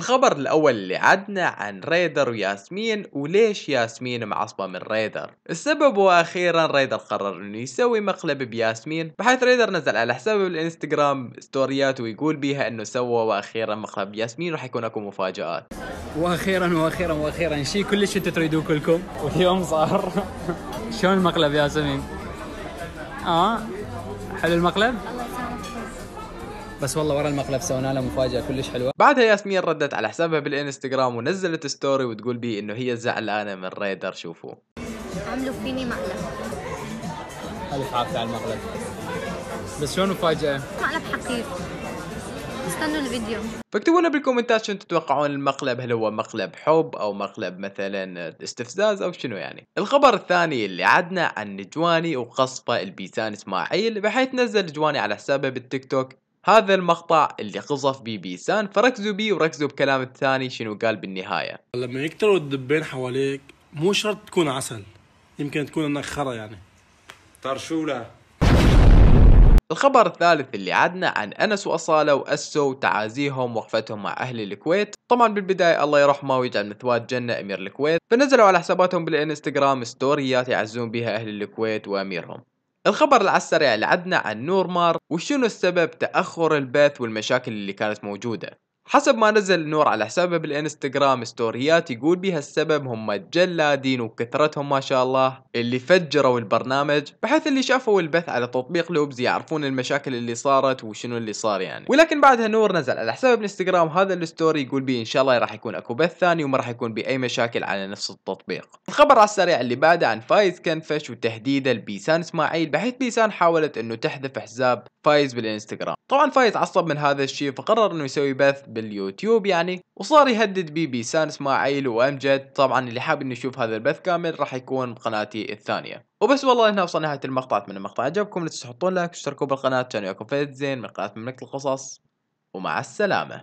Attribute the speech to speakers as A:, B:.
A: الخبر الأول اللي عدنا عن ريدر وياسمين وليش ياسمين معصبة من ريدر السبب وأخيرا ريدر قرر أنه يسوي مقلب بياسمين بحيث ريدر نزل على حسابه بالإنستغرام ستوريات ويقول بيها أنه سوى وأخيرا مقلب بياسمين راح يكون أكو مفاجآت واخيرا واخيرا واخيرا شيء كلش انتم تريدوه كلكم واليوم صار شلون المقلب ياسمين؟ اه حلو المقلب؟ بس والله ورا المقلب سوينا له مفاجاه كلش حلوه بعدها ياسمين ردت على حسابها بالانستغرام ونزلت ستوري وتقول بيه انه هي زعلانه من ريدر شوفوا عملوا فيني مقلب الف عافيه على المقلب بس شلون مفاجاه؟ مقلب حقيقي استنوا الفيديو فاكتبوا لنا بالكومنتات شنو تتوقعون المقلب هل هو مقلب حب او مقلب مثلا استفزاز او شنو يعني الخبر الثاني اللي عدنا عن نجواني وقصفه البيسان اسماعيل بحيث نزل نجواني على حسابه بالتيك توك هذا المقطع اللي قصف بي بيسان فركزوا بيه وركزوا بكلام الثاني شنو قال بالنهاية لما يكتروا الدبين حواليك مو شرط تكون عسل يمكن تكون انك خرا يعني طرشولة الخبر الثالث اللي عدنا عن أنس وأصالة وأسو وتعازيهم وقفتهم مع أهل الكويت طبعا بالبداية الله يرحمه ويجعل مثواه جنة أمير الكويت فنزلوا على حساباتهم بالإنستغرام ستوريات يعزون بها أهل الكويت وأميرهم الخبر على السريع اللي عدنا عن نورمار وشنو السبب تأخر البث والمشاكل اللي كانت موجودة حسب ما نزل نور على حسابه بالانستغرام ستوريات يقول بها السبب هم الجلادين وكثرتهم ما شاء الله اللي فجروا البرنامج بحيث اللي شافوا البث على تطبيق لوبز يعرفون المشاكل اللي صارت وشنو اللي صار يعني ولكن بعدها نور نزل على حسابه بالانستغرام هذا الستوري يقول بيه ان شاء الله راح يكون اكو بث ثاني وما راح يكون باي مشاكل على نفس التطبيق الخبر على السريع اللي بعده عن فايز كنفش وتهديده لبيسان اسماعيل بحيث بيسان حاولت انه تحذف حساب فايز بالانستغرام طبعا فايت عصب من هذا الشيء فقرر انه يسوي بث باليوتيوب يعني وصار يهدد بي بي سان اسماعيل وامجد طبعا اللي حاب انه يشوف هذا البث كامل راح يكون بقناتي الثانيه وبس والله هنا وصلنا نهايه المقطع من المقطع عجبكم لا تنسوا تحطون لايك وتشتركوا بالقناه كان وياكم فايت زين من قناه مملكه القصص ومع السلامه